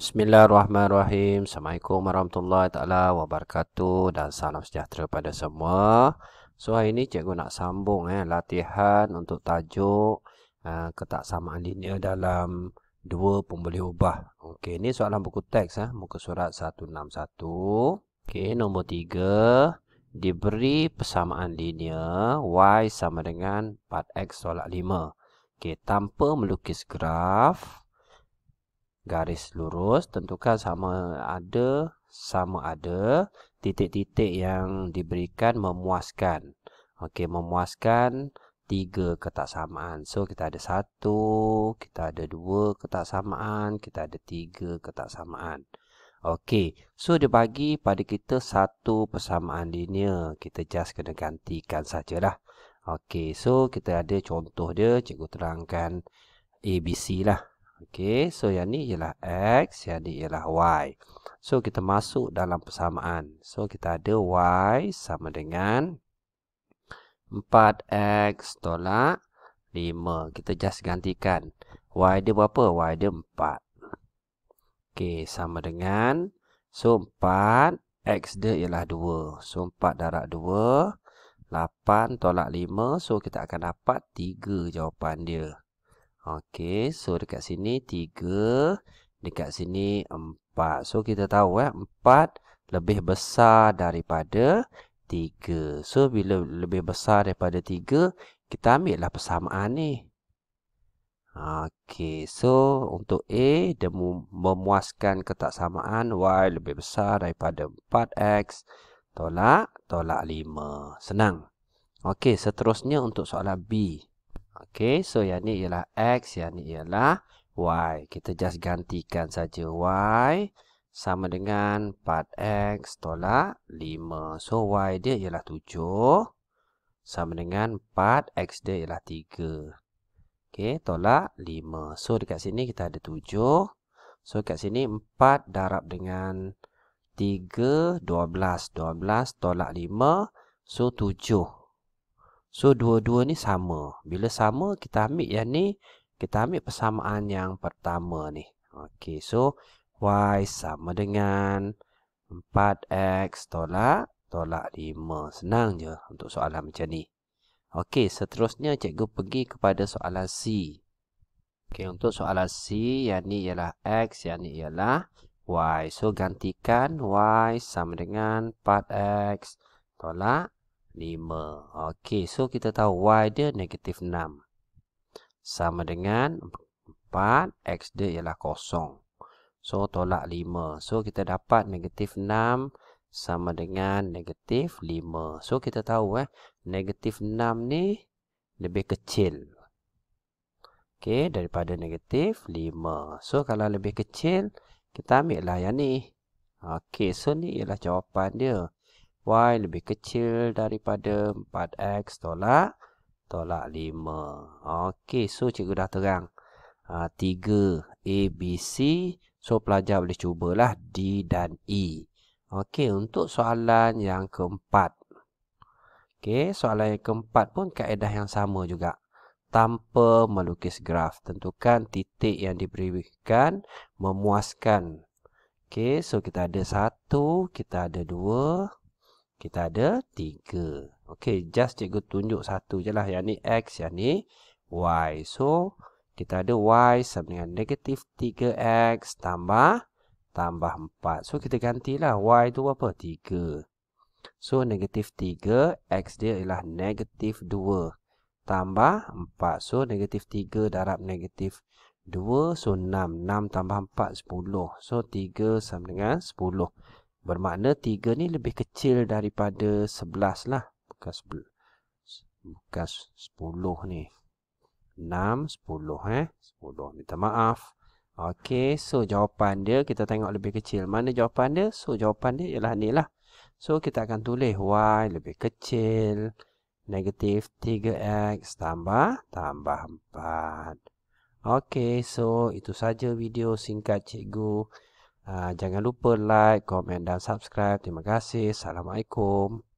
Bismillahirrahmanirrahim. Assalamualaikum warahmatullahi taala wabarakatuh dan salam sejahtera pada semua. So hari ini cikgu nak sambung eh latihan untuk tajuk uh, ketaksamaan linear dalam dua pemboleh ubah. Okey, ini soalan buku teks eh muka surat 161. Okey, nombor 3 diberi persamaan linear y sama dengan 4x tolak 5. Okey, tanpa melukis graf garis lurus tentukan sama ada sama ada titik-titik yang diberikan memuaskan okey memuaskan tiga ketaksamaan so kita ada satu kita ada dua ketaksamaan kita ada tiga ketaksamaan okey so dia bagi pada kita satu persamaan linear kita just kena gantikan sajalah okey so kita ada contoh dia cikgu terangkan abc lah Okey, so yang ni ialah x, yang ni ialah y. So kita masuk dalam persamaan. So kita ada y sama dengan 4x tolak 5. Kita just gantikan. Y dia berapa? Y dia 4. Okey, sama dengan so 4 x dia ialah 2. So 4 darab 2, 8 tolak 5. So kita akan dapat 3 jawapan dia. Okey, so dekat sini 3, dekat sini 4. So kita tahu eh 4 lebih besar daripada 3. So bila lebih besar daripada 3, kita ambil lah persamaan ni. Okey, so untuk A dia memuaskan ketaksamaan y lebih besar daripada 4x tolak tolak 5. Senang. Okey, seterusnya untuk soalan B. Okey, so yang ni ialah x, yang ni ialah y. Kita just gantikan saja y sama dengan 4x tolak 5. So y dia ialah 7 sama dengan 4x dia ialah 3. Okey, tolak 5. So dekat sini kita ada 7. So kat sini 4 darab dengan 3 12. 12 tolak 5 so 7. So dua-dua ni sama. Bila sama kita ambil yang ni, kita ambil persamaan yang pertama ni. Okey, so y sama dengan 4x tolak tolak 5. Senang je untuk soalan macam ni. Okey, seterusnya cikgu pergi kepada soalan C. Okey, untuk soalan C yang ni ialah x, yang ni ialah y. So gantikan y sama dengan 4x tolak 5. Okey, so kita tahu y dia negatif 6. Sama dengan 4, x dia ialah kosong. So, tolak 5. So, kita dapat negatif 6 sama dengan negatif 5. So, kita tahu eh, negatif 6 ni lebih kecil. Okey, daripada negatif 5. So, kalau lebih kecil, kita ambil lah yang ni. Okey, so ni ialah jawapan dia y lebih kecil daripada 4x tolak tolak 5. Okey, so cikgu dah terang. Ha, 3 ABC. So pelajar boleh cubalah D dan E. Okey, untuk soalan yang keempat. Okey, soalan yang keempat pun kaedah yang sama juga. Tanpa melukis graf, tentukan titik yang diberikan memuaskan. Okey, so kita ada satu, kita ada dua, kita ada tiga. Okey, just cikgu tunjuk satu je lah. Yang ni X, yang ni Y. So, kita ada Y sama dengan negatif 3X tambah tambah 4. So, kita gantilah Y tu apa? 3. So, negatif 3, X dia ialah negatif 2 tambah 4. So, negatif 3 darab negatif 2. So, 6. 6 tambah 4, 10. So, 3 sama dengan 10. Bermakna 3 ni lebih kecil daripada 11 lah. Bukan 10. Bukan 10 ni. 6, 10 eh. 10, minta maaf. Okey, so jawapan dia kita tengok lebih kecil. Mana jawapan dia? So, jawapan dia ialah ni lah. So, kita akan tulis Y lebih kecil. Negatif 3X tambah tambah 4. Okey, so itu saja video singkat Cikgu. Ah, jangan lupa like, komen dan subscribe. Terima kasih. Assalamualaikum.